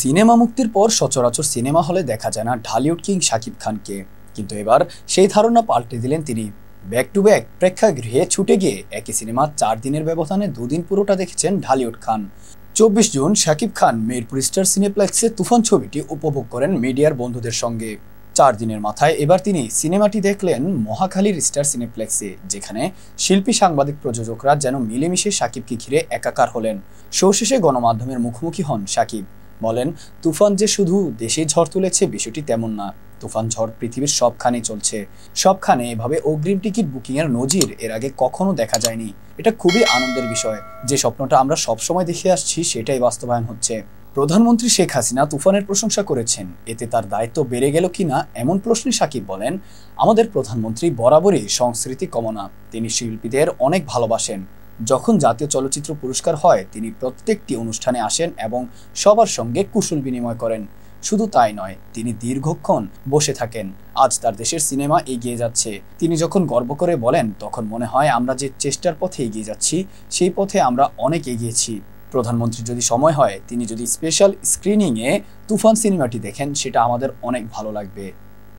cinema মুক্তির পর সচরাচর সিনেমা হলে দেখা যায় না ঢালিউড কিং শাকিব খানকে কিন্তু এবার সেই ধারণা পাল্টে দিলেন তিনি ব্যাক টু ব্যাক প্রেক্ষাগৃহে ছুটে গিয়ে একই সিনেমা চার দিনের ব্যবধানে দুদিন পুরোটা দেখেছেন ঢালিউড খান চব্বিশ জুন শাকিব খান মিরপুর স্টার সিনেপ্লেক্সে তুফান ছবিটি উপভোগ করেন মিডিয়ার বন্ধুদের সঙ্গে চার দিনের মাথায় এবার তিনি সিনেমাটি দেখলেন মহাখালীর স্টার সিনেপ্লেক্সে যেখানে শিল্পী সাংবাদিক প্রযোজকরা যেন মিলেমিশে সাকিবকে ঘিরে একাকার হলেন শো শেষে গণমাধ্যমের মুখোমুখি হন সাকিব বলেন তুফান যে শুধু দেশে ঝড় তুলেছে বিষয়টি তেমন না তুফান ঝড় পৃথিবীর সবখানে চলছে সবখানে এভাবে অগ্রিম টিকিট বুকিংয়ের নজির এর আগে কখনো দেখা যায়নি এটা খুবই আনন্দের বিষয় যে স্বপ্নটা আমরা সবসময় দেখে আসছি সেটাই বাস্তবায়ন হচ্ছে প্রধানমন্ত্রী শেখ হাসিনা তুফানের প্রশংসা করেছেন এতে তার দায়িত্ব বেড়ে গেল কি না এমন প্রশ্নে সাকিব বলেন আমাদের প্রধানমন্ত্রী বরাবরই সংস্কৃতি কমনা তিনি শিল্পীদের অনেক ভালোবাসেন যখন জাতীয় চলচ্চিত্র পুরস্কার হয় তিনি প্রত্যেকটি অনুষ্ঠানে আসেন এবং সবার সঙ্গে কুশল বিনিময় করেন শুধু তাই নয় তিনি দীর্ঘক্ষণ বসে থাকেন আজ তার দেশের সিনেমা এগিয়ে যাচ্ছে তিনি যখন গর্ব করে বলেন তখন মনে হয় আমরা যে চেষ্টার পথে এগিয়ে যাচ্ছি সেই পথে আমরা অনেক এগিয়েছি প্রধানমন্ত্রী যদি সময় হয় তিনি যদি স্পেশাল স্ক্রিনিংয়ে তুফান সিনেমাটি দেখেন সেটা আমাদের অনেক ভালো লাগবে